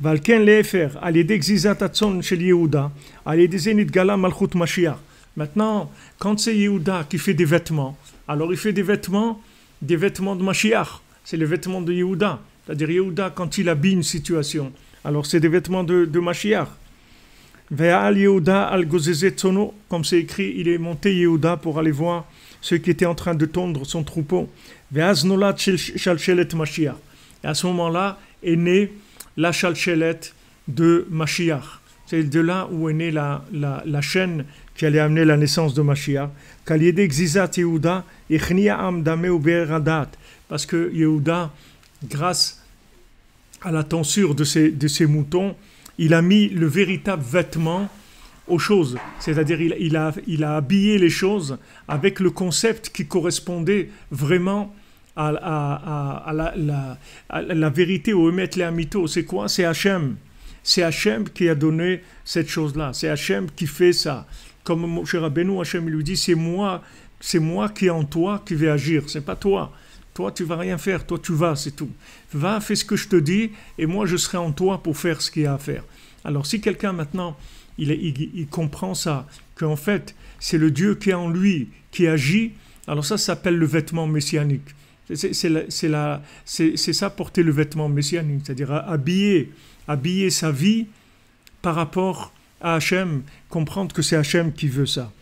Maintenant, quand c'est Yehuda qui fait des vêtements, alors il fait des vêtements, des vêtements de Mashiach. C'est les vêtements de Yehuda. C'est-à-dire Yehuda, quand il habille une situation, alors c'est des vêtements de, de Mashiach. Yehuda al comme c'est écrit, il est monté Yehuda pour aller voir ceux qui étaient en train de tondre son troupeau. Ve'az Mashiach. Et à ce moment-là est né la chalchelet de Mashiach. C'est de là où est née la, la, la, chaîne qui allait amener la naissance de Mashiach. Parce que Yehuda, grâce à la tonsure de ses, de moutons, il a mis le véritable vêtement aux choses. C'est-à-dire, il, a, il a habillé les choses avec le concept qui correspondait vraiment à, la, vérité ou émettre les C'est quoi C'est Hachem. C'est Hachem qui a donné cette chose-là. C'est Hachem qui fait ça. Comme cher Rabbeinu, Hachem lui dit, c'est moi, c'est moi qui est en toi qui vais agir. C'est pas toi. Toi, tu vas rien faire. Toi, tu vas, c'est tout. Va, fais ce que je te dis, et moi, je serai en toi pour faire ce qu'il y a à faire. Alors, si quelqu'un maintenant, il, comprend ça, qu'en fait, c'est le Dieu qui est en lui qui agit, alors ça s'appelle le vêtement messianique. C'est ça porter le vêtement messianique, c'est-à-dire habiller, habiller sa vie par rapport à Hachem, comprendre que c'est Hachem qui veut ça.